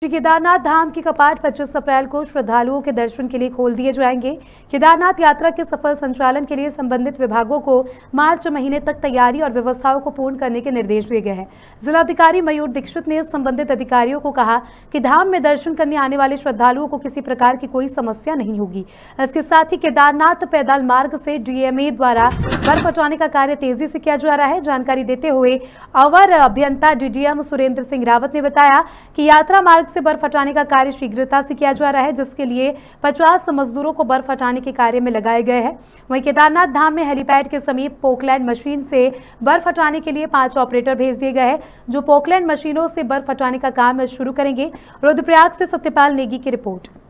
श्री केदारनाथ धाम के कपाट 25 अप्रैल को श्रद्धालुओं के दर्शन के लिए खोल दिए जाएंगे केदारनाथ यात्रा के सफल संचालन के लिए संबंधित विभागों को मार्च महीने तक तैयारी और व्यवस्थाओं को पूर्ण करने के निर्देश दिए गए हैं जिलाधिकारी मयूर दीक्षित ने संबंधित अधिकारियों को कहा कि धाम में दर्शन करने आने वाले श्रद्धालुओं को किसी प्रकार की कोई समस्या नहीं होगी इसके साथ ही केदारनाथ पैदल मार्ग से डीएमए द्वारा बर्फ हटाने का कार्य तेजी से किया जा रहा है जानकारी देते हुए अवर अभियंता डीडीएम सुरेंद्र सिंह रावत ने बताया की यात्रा मार्ग मार्ग से बर्फ हटाने का कार्य शीघ्रता से किया जा रहा है जिसके लिए 50 मजदूरों को बर्फ हटाने के कार्य में लगाए गए हैं वहीं केदारनाथ धाम में हेलीपैड के समीप पोकलैंड मशीन से बर्फ हटाने के लिए पांच ऑपरेटर भेज दिए गए हैं जो पोकलैंड मशीनों से बर्फ हटाने का काम शुरू करेंगे रुद्रप्रयाग से सत्यपाल नेगी की रिपोर्ट